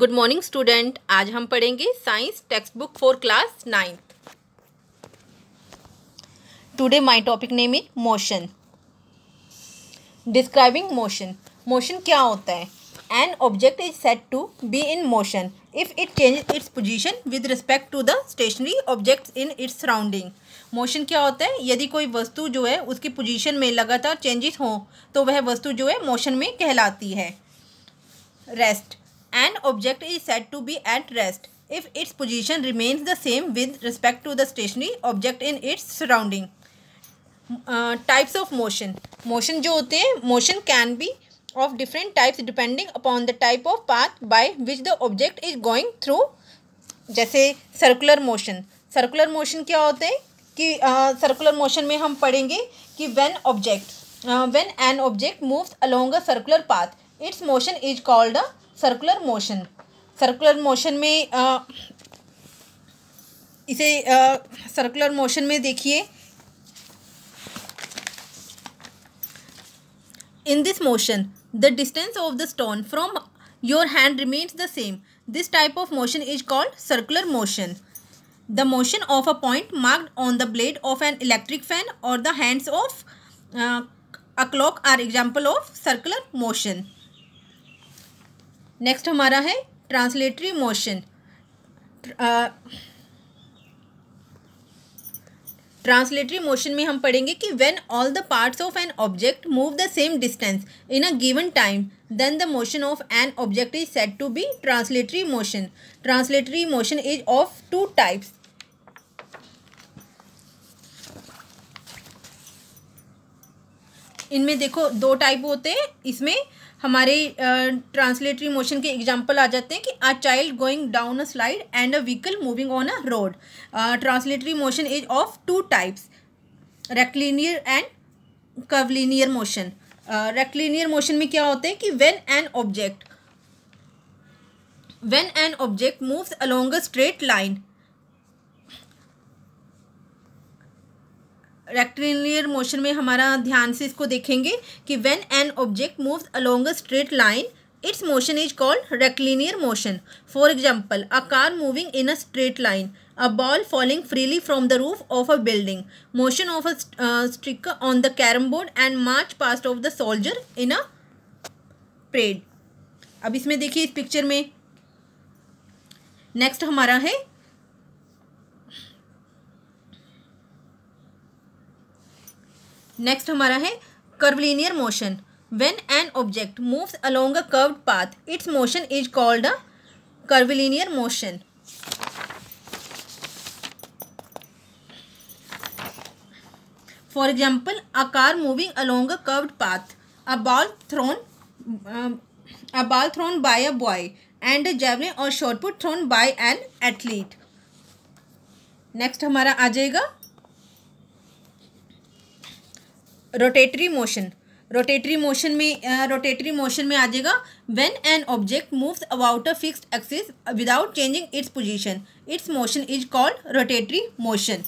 Good morning student आज हम पढ़ेंगे science text book for class ninth today my topic name is motion describing motion motion क्या होता है an object is said to be in motion if it change its position with respect to the stationary objects in its surrounding motion क्या होता है यदि कोई वस्तु जो है उसकी पोजीशन में लगातार चेंजेस हो तो वह वस्तु जो है मोशन में कहलाती है rest an object is said to be at rest if its position remains the same with respect to the stationary object in its surrounding types of motion motion जो होते हैं motion can be of different types depending upon the type of path by which the object is going through जैसे circular motion circular motion क्या होते हैं कि circular uh, motion में हम पढ़ेंगे कि when object when an object moves along a circular path its motion is called a circular motion circular motion में इसे सर्कुलर मोशन में देखिए in this motion the distance of the stone from your hand remains the same this type of motion is called circular motion the motion of a point marked on the blade of an electric fan और the hands of a clock are example of circular motion next हमारा है translatory motion translatory motion में हम पढ़ेंगे कि when all the parts of an object move the same distance in a given time then the motion of an object is said to be translatory motion translatory motion is of two types इनमें देखो दो टाइप होते हैं इसमें हमारे translatory motion के example आ जाते हैं कि a child going down a slide and a vehicle moving on a road translatory motion is of two types rectilinear and curvilinear motion rectilinear motion में क्या होते हैं कि when an object when an object moves along a straight line rectilinear motion में हमारा ध्यान से इसको देखेंगे कि when an object moves along a straight line its motion is called rectilinear motion for example a car moving in a straight line a ball falling freely from the roof of a building motion of a streak on the carrom board and march past of the soldier in a parade अब इसमें देखिए इस picture में next हमारा है next हमारा है curvilinear motion when an object move along a curved path its motion is called a curvilinear motion for example a car moving along a curved path a ball thrown a ball thrown by a boy and a javelin और shot put thrown by an athlete next हमारा आ जाएगा rotatory motion rotatory motion में rotatory motion में आ जाएगा when an object moves about a fixed axis without changing its position its motion is called rotatory motion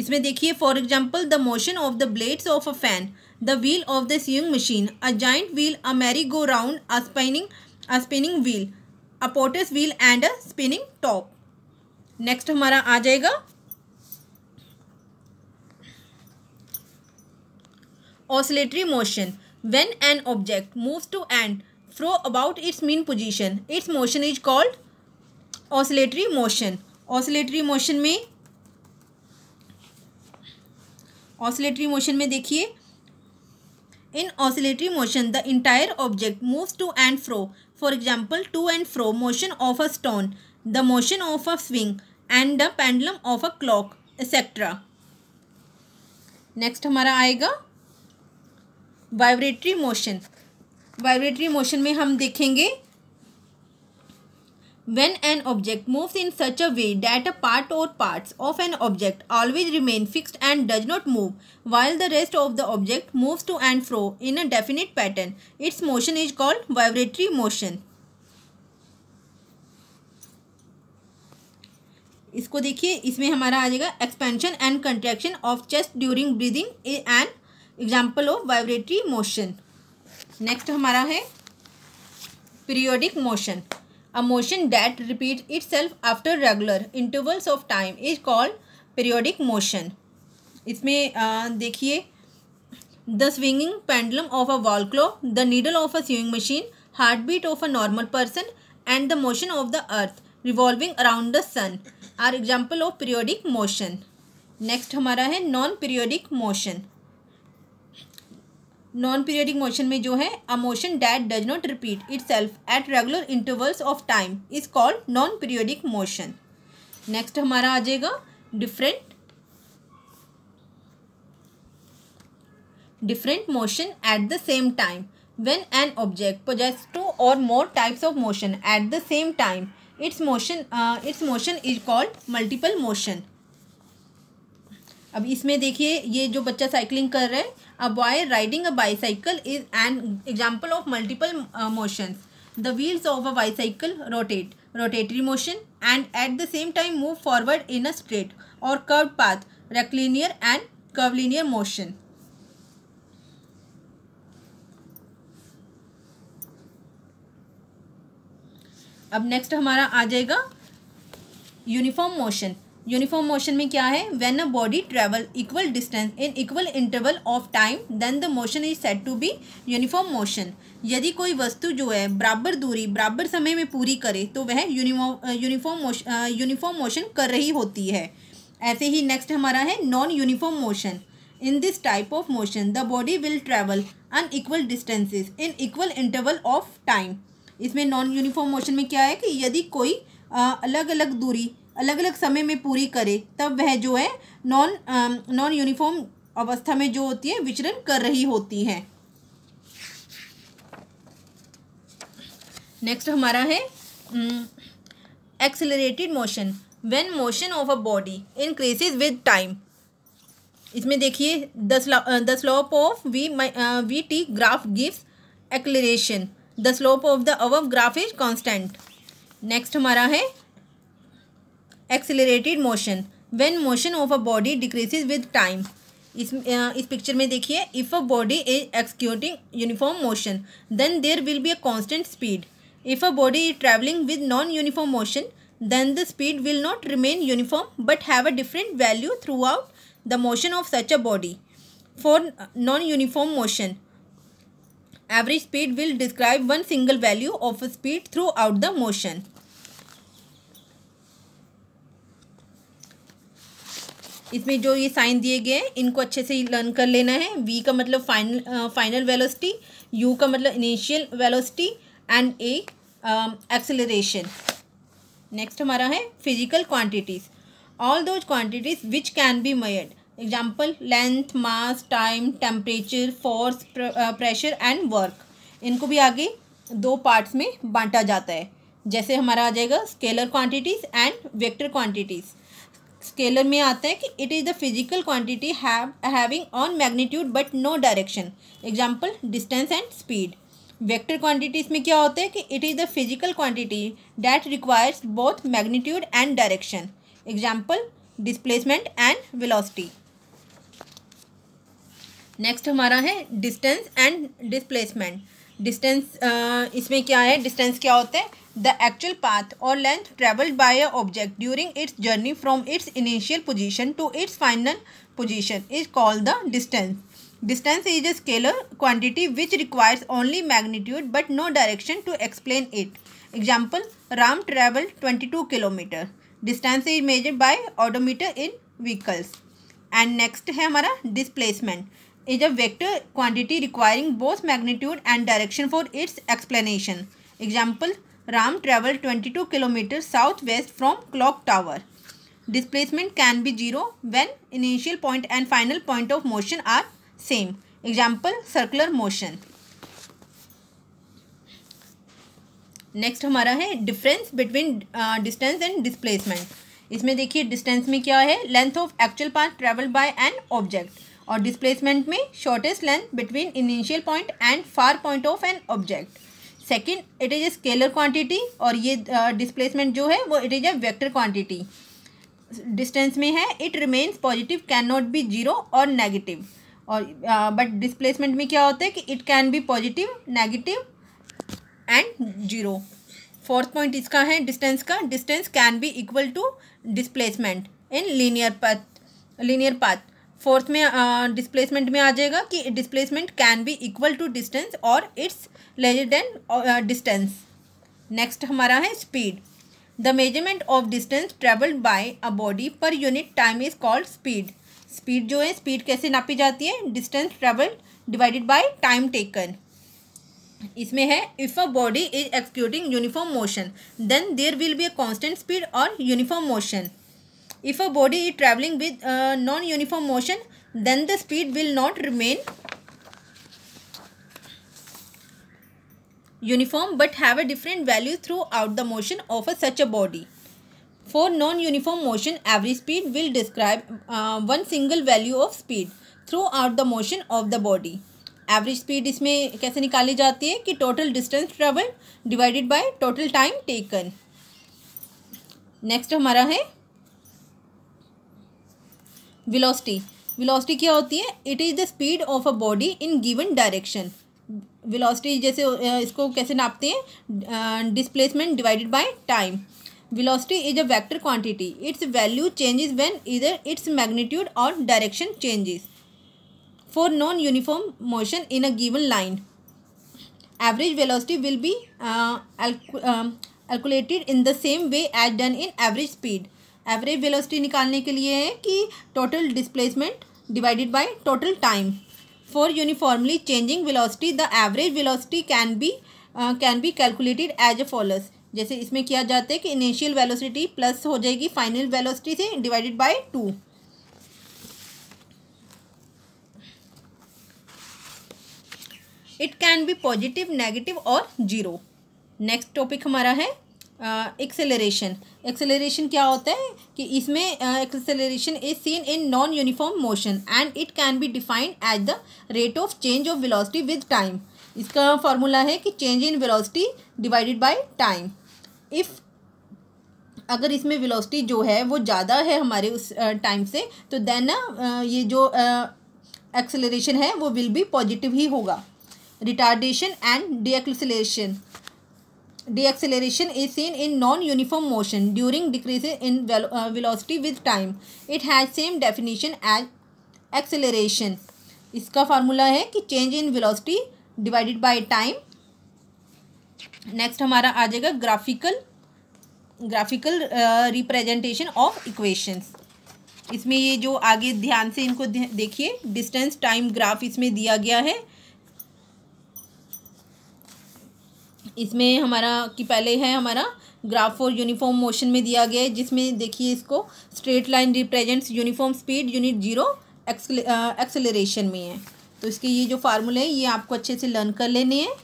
इसमें देखिए for example the motion of the blades of a fan the wheel of the sewing machine a giant wheel a merry go round a spinning a spinning wheel a potter's wheel and a spinning top next हमारा आ जाएगा oscillatory motion when an object move to and fro about its mean position its motion is called oscillatory motion oscillatory motion में oscillatory motion में देखिए in oscillatory motion the entire object move to and fro for example to and fro motion of a stone the motion of a swing and the pendulum of a clock etcetera next हमारा आएगा vibratory motion vibratory motion में हम देखेंगे when an object move in such a way that a part or part of an object always remain fixed and does not move while the rest of the object moves to and fro in a definite pattern its motion is called vibratory motion इसको देखिए इसमें हमारा आ जाएगा expansion and contraction of chest during breathing and example of vibratory motion next हमारा है periodic motion a motion that repeat itself after regular intervals of time is called periodic motion इसमें देखिए the swinging pendulum of a wall clock the needle of a swing machine heart beat of a normal person and the motion of the earth revolving around the sun are example of periodic motion next हमारा है non periodic motion non periodic motion में जो है a motion that does not repeat itself at regular intervals of time is called non periodic motion next हमारा आ जाएगा different different motion at the same time when an object poses to or more types of motion at the same time its motion its motion is called multiple motion अब इसमें देखिए ये जो बच्चा cycling कर रहा है a boy riding a bicycle is an example of multiple motions the wheels of a bicycle rotate rotatory motion and at the same time move forward in a straight or curve path rectilinear and curvilinear motion अब next uh, हमारा आ जाएगा uniform motion uniform motion में क्या है when a body travel equal distance in equal interval of time then the motion is said to be uniform motion यदि कोई वस्तु जो है बराबर दूरी बराबर समय में पूरी करे तो वह यूनिफॉर्म मोशन यूनिफॉर्म मोशन कर रही होती है ऐसे ही नेक्स्ट हमारा है non uniform motion in this type of motion the body will travel unequal distances in equal interval of time इसमें नॉन यूनिफॉर्म मोशन में क्या है कि यदि कोई अलग अलग दूरी अलग अलग समय में पूरी करे तब वह जो है नॉन नॉन यूनिफॉर्म अवस्था में जो होती है विचरण कर रही होती है नेक्स्ट हमारा है accelerated motion when motion of a body increases with time इसमें देखिए the slope of V V T graph gives acceleration the slope of the of graph is constant next हमारा है accelerated motion when motion of a body decrease with time इस इस picture में देखिए if a body is executing uniform motion then there will be a constant speed if a body is travelling with non uniform motion then the speed will not remain uniform but have a different value throughout the motion of such a body for non uniform motion average speed will describe one single value of speed throughout the motion इसमें जो ये sign दिए गए हैं इनको अच्छे से learn कर लेना है वी का मतलब फाइनल फाइनल वेलोसिटी यू का मतलब initial velocity and A acceleration next हमारा है physical quantities all those quantities which can be measured example length mass time temperature force pressure and work इनको भी आगे दो पार्ट्स में बांटा जाता है जैसे हमारा आ जाएगा scalar quantities and vector quantities scalar में आता है कि it is the physical quantity having only magnitude but no direction example distance and speed vector quantity इसमें क्या होता है कि it is the physical quantity that requires both magnitude and direction example displacement and velocity next हमारा है distance and displacement distance इसमें क्या है डिस्टेंस क्या होता है the actual path or length traveled by a object during its journey from its initial position to its final position is called the distance. Distance is a scalar quantity which requires only magnitude but no direction to explain it. Example, Ram traveled 22 km. Distance is measured by odometer in vehicles. And next है हमारा displacement. Is a vector quantity requiring both magnitude and direction for its explanation. Example, Ram traveled 22 kilometers southwest from clock tower. Displacement can be zero when initial point and final point of motion are same. Example circular motion. Next हमारा है difference between distance and displacement इसमें देखिए distance में क्या है length of actual path travelled by an object और displacement में shortest length between initial point and final point of an object second it is a scalar quantity और ये displacement uh, जो है वो it is a vector quantity distance में है it remains positive can not be zero or negative और but uh, displacement में क्या होता है कि it can be positive negative and zero fourth point इसका है डिस्टेंस का distance can be equal to displacement in linear path linear path fourth में डिस्प्लेसमेंट uh, में आ जाएगा कि displacement can be equal to distance or it's lesser than distance next हमारा है speed the measurement of distance travelled by a body per unit time is called speed speed जो है speed कैसे नापी जाती है distance travelled divided by time taken इसमें है if a body is executing uniform motion then there will be a constant speed or uniform motion if a body is travelling with non uniform motion then the speed will not remain uniform but have a different value throughout the motion of a, such a body. For non-uniform motion, every speed will describe uh, one single value of speed throughout the motion of the body. Average speed इसमें कैसे निकाली जाती है कि total distance travel divided by total time taken next हमारा है velocity velocity क्या होती है it is the speed of a body in given direction velocity जैसे इसको कैसे नापते हैं displacement divided by time velocity is a vector quantity its value changes when इधर its magnitude or direction changes for non uniform motion in a given line average velocity will be calculated in the same way as done in average speed average velocity निकालने के लिए है कि total displacement divided by total time for uniformly changing velocity the average velocity can be can be calculated as a follows जैसे इसमें किया जाता है कि इनिशियल वेलोसिटी प्लस हो जाएगी फाइनल वेलोसिटी से divided by two it can be positive negative or zero next topic हमारा है एक्सेलरेशन एक्सेलरेशन क्या होता है कि इसमें acceleration is seen in non uniform motion and it can be defined at the rate of change of velocity with time इसका formula है कि change in velocity divided by time if अगर इसमें वेलोसिटी जो है वो ज़्यादा है हमारे उस टाइम से तो देन ये जो एक्सेलरेशन है वो विल बी पॉजिटिव ही होगा retardation and D deacceleration is seen in non-uniform motion during decreases in velo uh, velocity with time. It has same definition as acceleration. इसका फार्मूला है कि change in velocity divided by time. Next हमारा आ जाएगा graphical graphical representation of equations इसमें ये जो आगे ध्यान से इनको देखिए डिस्टेंस टाइम ग्राफ इसमें दिया गया है इसमें हमारा कि पहले है हमारा ग्राफ फॉर यूनिफॉर्म मोशन में दिया गया है जिसमें देखिए इसको straight line represents uniform speed unit zero acceleration में है तो इसके ये जो फार्मूले हैं ये आपको अच्छे से लर्न कर लेने हैं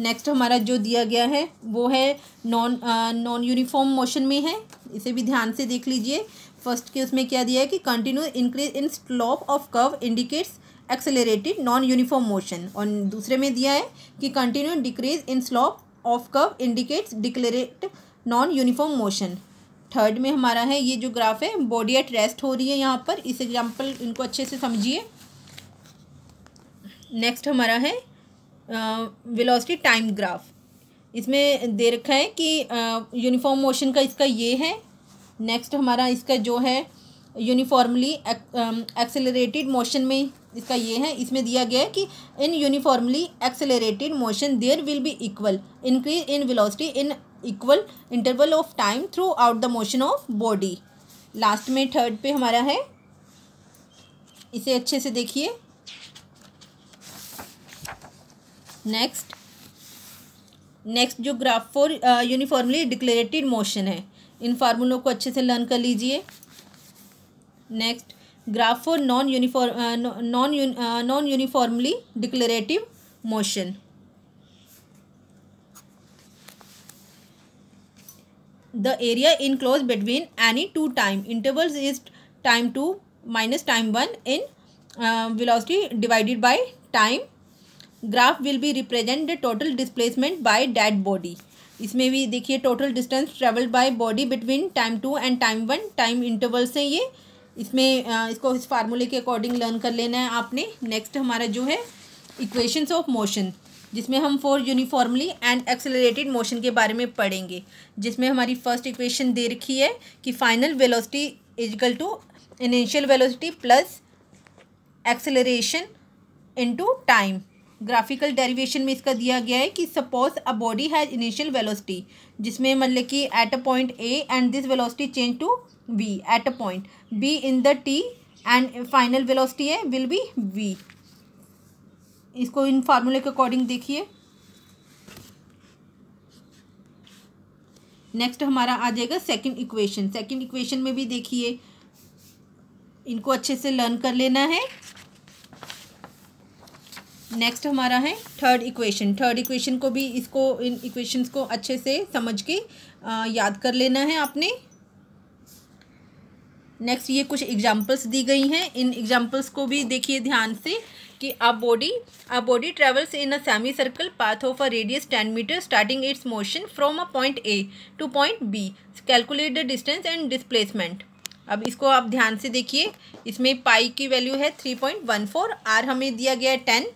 नेक्स्ट हमारा जो दिया गया है वो है नॉन नॉन यूनिफॉर्म मोशन में है इसे भी ध्यान से देख लीजिए फर्स्ट के उसमें क्या दिया है कि continue increase in slope of curve indicates accelerated non uniform motion और दूसरे में दिया है कि continue decrease in slope of curve indicates decelerate non uniform motion third में हमारा है ये जो ग्राफ है बॉडी एट रेस्ट हो रही है यहाँ पर इस एग्जाम्पल इनको अच्छे से समझिए नेक्स्ट हमारा है वेलोसिटी टाइम ग्राफ इसमें दे रखा है कि यूनिफॉर्म मोशन का इसका ये है नेक्स्ट हमारा इसका जो है यूनिफॉर्मली एक्सेलरेटेड मोशन में इसका ये है इसमें दिया गया है कि in uniformly accelerated motion there will be equal increase in velocity in equal interval of time throughout the motion of body last में थर्ड पे हमारा है इसे अच्छे से देखिए नेक्स्ट नेक्स्ट जो graph for uniformly decelerated motion है इन फार्मूलों को अच्छे से लर्न कर लीजिए next graph for non uniform non uni non uniformly decelerative motion the area enclosed between any two time intervals is time two minus time one in velocity divided by time graph will be represent the total displacement by the body इसमें भी देखिए total distance travelled by body between time two and time one time intervals हैं ये इसमें इसको इस फार्मूले के अकॉर्डिंग लर्न कर लेना है आपने नेक्स्ट हमारा जो है इक्वेशंस ऑफ मोशन जिसमें हम for uniformly and accelerated motion के बारे में पढ़ेंगे जिसमें हमारी फर्स्ट इक्वेशन दे रखी है कि final velocity is equal to initial velocity plus acceleration into time graphical derivation में इसका दिया गया है कि suppose a body has initial velocity जिसमें मतलब कि at a point A and this velocity change to v at a point b in the t and final velocity है विल बी वी इसको इन फार्मूले के अकॉर्डिंग देखिए नेक्स्ट हमारा आ जाएगा सेकंड इक्वेशन सेकंड इक्वेशन में भी देखिए इनको अच्छे से लर्न कर लेना है नेक्स्ट हमारा है थर्ड इक्वेशन थर्ड इक्वेशन को भी इसको इन इक्वेशंस को अच्छे से समझ के आ, याद कर लेना है आपने नेक्स्ट ये कुछ एग्जाम्पल्स दी गई हैं इन एग्जाम्पल्स को भी देखिए ध्यान से कि a body a body travels in a semi circle path of a radius ten metre starting its motion from a point A to point B calculate the distance and displacement अब इसको आप ध्यान से देखिए इसमें पाई की वैल्यू है three point one four R हमें दिया गया है टेन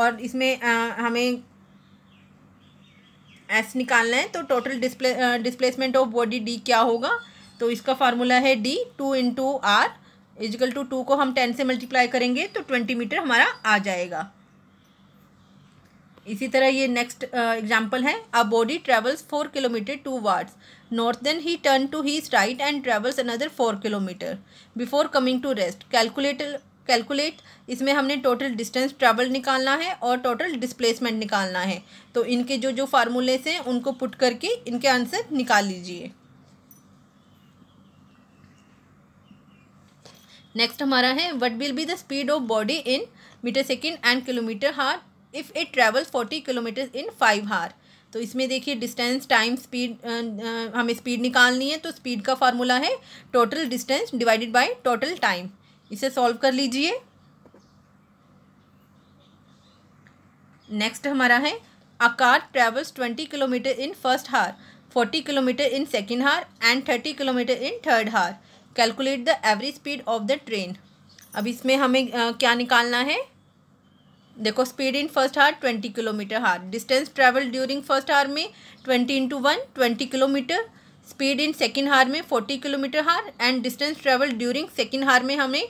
और इसमें आ, हमें एस निकालना है तो total display displacement of body D क्या होगा तो इसका फार्मूला है D two into R is equal to two को हम टेन से मल्टीप्लाई करेंगे तो ट्वेंटी मीटर हमारा आ जाएगा इसी तरह ये नेक्स्ट एग्जाम्पल uh, है a body travels four kilometre towards north then he turn to his right and travels another four kilometre before coming to rest calculator calculate इसमें हमने टोटल डिस्टेंस ट्रेवल निकालना है और total displacement निकालना है तो इनके जो जो फार्मूलेस हैं उनको पुट करके इनके आंसर निकाल लीजिए नेक्स्ट हमारा है what will be the speed of body in metre second and kilometre hour if it travel forty kilometre in five hour तो इसमें देखिए डिस्टेंस टाइम स्पीड हमें स्पीड निकालनी है तो स्पीड का फार्मूला है total distance divided by total time इसे सॉल्व कर लीजिए नेक्स्ट हमारा है a car travels twenty kilometre in first hour forty kilometre in second hour and thirty kilometre in third hour calculate the average speed of the train अब इसमें हमें आ, क्या निकालना है देखो speed in first hour twenty kilometre hour distance travel during first hour में twenty into one twenty kilometre speed in second hour में forty kilometre hour and distance travel during second hour में हमें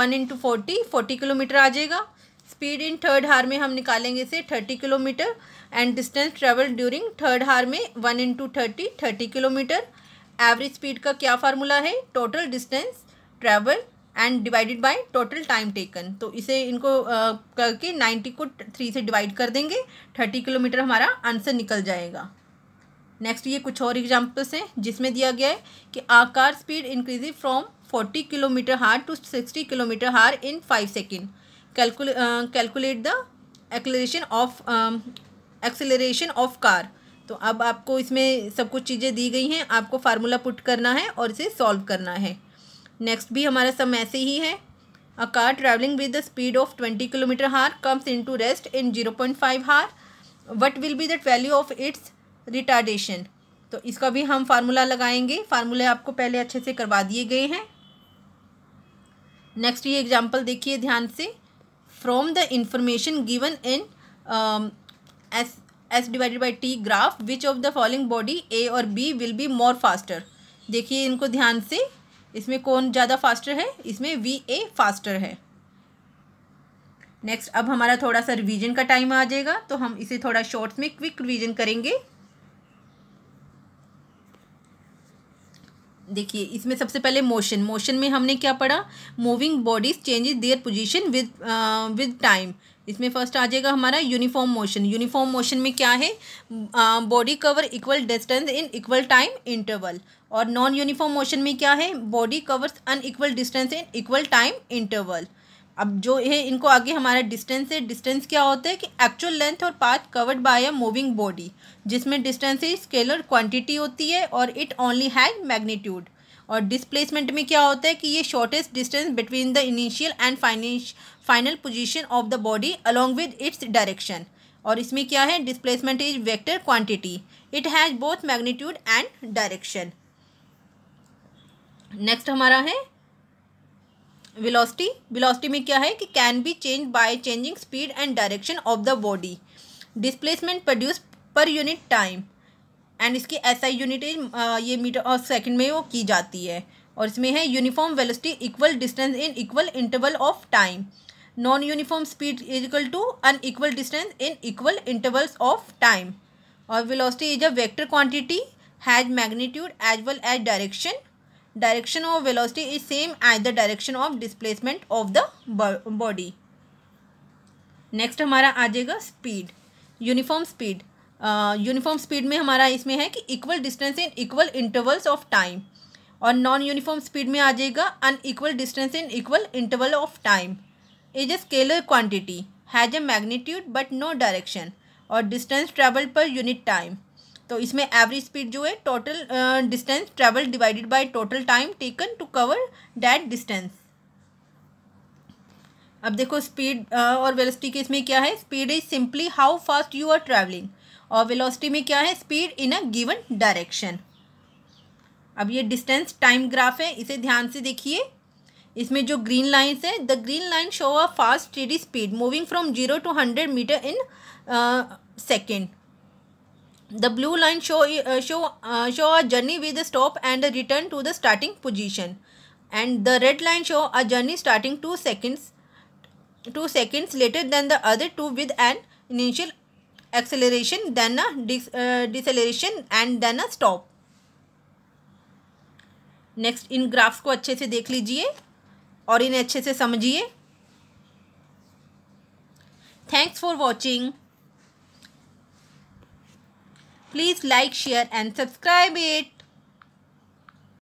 one into forty forty kilometre आ जाएगा speed in third hour में हम निकालेंगे इसे thirty kilometre and distance travel during third hour में one into thirty thirty kilometre average speed का क्या फार्मूला है total distance travel and divided by total time taken तो इसे इनको करके नाइन्टी को थ्री से डिवाइड कर देंगे थर्टी किलोमीटर हमारा आंसर निकल जाएगा नेक्स्ट ये कुछ और एग्जाम्पल्स हैं जिसमें दिया गया है कि a car speed increasing from forty kilometre hour to sixty kilometre hour in five second calculate the acceleration of acceleration of car तो अब आपको इसमें सब कुछ चीज़ें दी गई हैं आपको फार्मूला पुट करना है और इसे सॉल्व करना है नेक्स्ट भी हमारा सम ऐसे ही है a car travelling with the speed of twenty kilometre hour comes in to rest in zero point five hour what will be that value of its retardation तो इसका भी हम फार्मूला लगाएंगे फार्मूले आपको पहले अच्छे से करवा दिए गए हैं नेक्स्ट ये एग्जाम्पल देखिए ध्यान से from the information given in S S divided by T graph which of the following body A और B will be more faster देखिए इनको ध्यान से इसमें कौन ज़्यादा फास्टर है इसमें वी ए फास्टर है नेक्स्ट अब हमारा थोड़ा सा रिवीजन का टाइम आ जाएगा तो हम इसे थोड़ा शॉर्ट्स में क्विक रिवीजन करेंगे देखिए इसमें सबसे पहले मोशन मोशन में हमने क्या पढ़ा moving bodies changes their position with with time इसमें फर्स्ट आ जाएगा हमारा यूनिफॉर्म मोशन यूनिफॉर्म मोशन में क्या है body cover equal distance in equal time interval और नॉन यूनिफॉर्म मोशन में क्या है body covers equal distance in equal time interval अब जो है इनको आगे हमारा डिस्टेंस है डिस्टेंस क्या होता है कि एक्चुअल लेंथ और path covered by a moving body जिसमें डिस्टेंस ही स्केलर क्वांटिटी होती है और इट ओनली हैज मैग्नीट्यूड और डिस्प्लेसमेंट में क्या होता है कि ये shortest distance between the initial and finish final position of the body along with its direction और इसमें क्या है displacement is vector quantity it has both magnitude and direction next हमारा है वेलोसिटी वेलोसिटी में क्या है कि can be change by changing speed and direction of the body displacement produce per unit time and इसकी ऐसा यूनिट ये metre और second में वो की जाती है और इसमें है uniform velocity equal distance in equal interval of time non uniform speed is equal to unequal distance in equal intervals of time और velocity is a vector quantity has magnitude as well as direction direction of velocity is same as the direction of displacement of the body next हमारा आ जाएगा speed uniform speed uniform speed में हमारा इसमें है कि equal distance in equal intervals of time और non uniform speed में आ जाएगा unequal distance in equal interval of time is a scalar quantity has a magnitude but no direction और distance travel per unit time तो इसमें average speed जो है total distance travel divided by total time taken to cover that distance अब देखो speed uh, और velocity के इसमें क्या है speed is simply how fast you are travelling और वेलोसिटी में क्या है speed in a given direction अब ये डिस्टेंस टाइम ग्राफ है इसे ध्यान से देखिए इसमें जो ग्रीन लाइन्स है the green line show a fast steady speed moving from zero to hundred metre in second the blue line show uh, show uh, show a journey with a stop and a return to the starting position and the red line show a journey starting 2 seconds 2 seconds later than the other two with an initial acceleration then a dec uh, deceleration and then a stop next इन graphs को अच्छे से देख लीजिए और इन्हें अच्छे से समझिए thanks for watching Please like, share and subscribe it.